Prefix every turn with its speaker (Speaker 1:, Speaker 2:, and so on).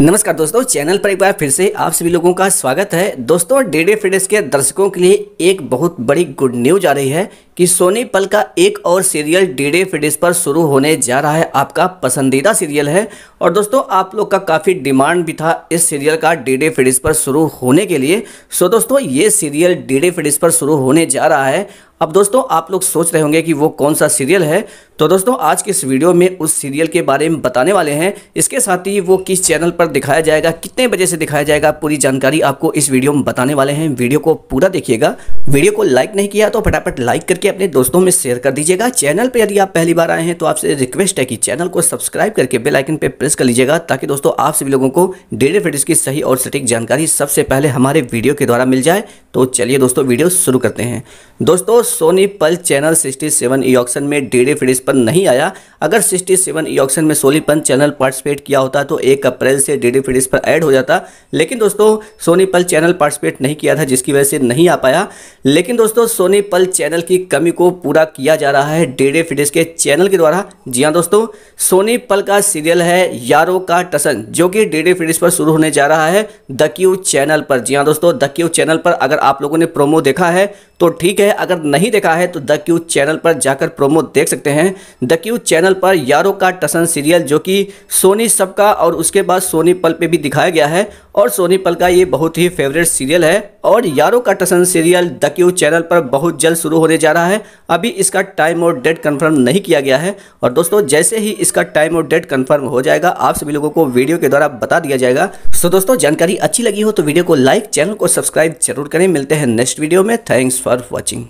Speaker 1: नमस्कार दोस्तों चैनल पर एक बार फिर से आप सभी लोगों का स्वागत है दोस्तों डेडे फ्रेडेस के दर्शकों के लिए एक बहुत बड़ी गुड न्यूज आ रही है कि सोनी पल का एक और सीरियल डेडे फ्रेडेस पर शुरू होने जा रहा है आपका पसंदीदा सीरियल है और दोस्तों आप लोग का काफ़ी डिमांड भी था इस सीरियल का डेडे फ्रेडेस पर शुरू होने के लिए सो दोस्तों ये सीरियल डेडे फ्रेडेस पर शुरू होने जा रहा है अब दोस्तों आप लोग सोच रहे होंगे कि वो कौन सा सीरियल है तो दोस्तों आज के इस वीडियो में उस सीरियल के बारे में बताने वाले हैं इसके साथ ही वो किस चैनल पर दिखाया जाएगा कितने बजे से दिखाया जाएगा पूरी जानकारी आपको इस वीडियो में बताने वाले हैं वीडियो को पूरा देखिएगा वीडियो को लाइक नहीं किया तो फटाफट लाइक करके अपने दोस्तों में शेयर कर दीजिएगा चैनल पर यदि आप पहली बार आए हैं तो आपसे रिक्वेस्ट है कि चैनल को सब्सक्राइब करके बेल आइकन पर प्रेस कर लीजिएगा ताकि दोस्तों आप सभी लोगों को डेली फिटिस की सही और सटीक जानकारी सबसे पहले हमारे वीडियो के द्वारा मिल जाए तो चलिए दोस्तों वीडियो शुरू करते हैं दोस्तों Sony Pal channel sixty seven E auction में डेडी फिडिस पर नहीं आया अगर सिक्सटी सेवन ई ऑक्शन में सोनी पल चैनल पार्टिसिपेट किया होता तो एक अप्रैल से डेडी फिटिस पर एड हो जाता लेकिन दोस्तों सोनी पल चैनल पार्टिसिपेट नहीं किया था जिसकी वजह से नहीं आ पाया लेकिन दोस्तों सोनी पल चैनल की कमी को पूरा किया जा रहा है डेडे फिडेस के चैनल के द्वारा जी हाँ दोस्तों सोनी पल का सीरियल है यारो का टसन जो कि डेडे फिडेस पर शुरू होने जा रहा है द क्यू चैनल पर जी हाँ दोस्तों द क्यू चैनल पर अगर आप लोगों ने प्रोमो देखा है तो ठीक है अगर नहीं देखा है तो द क्यू चैनल पर जाकर प्रोमो देख सकते हैं द क्यू चैनल पर यारो का टसन सीरियल जो कि सोनी सबका और उसके बाद सोनी पल पर भी दिखाया गया है और सोनी पल का ये बहुत ही फेवरेट सीरियल है और Yaaro Ka Tashan serial The Q channel पर बहुत जल्द शुरू होने जा रहा है अभी इसका टाइम और डेट कंफर्म नहीं किया गया है और दोस्तों जैसे ही इसका टाइम और डेट कंफर्म हो जाएगा आप सभी लोगों को वीडियो के द्वारा बता दिया जाएगा सो दोस्तों जानकारी अच्छी लगी हो तो वीडियो को लाइक चैनल को सब्सक्राइब जरूर करें मिलते हैं नेक्स्ट वीडियो में थैंक्स फॉर वॉचिंग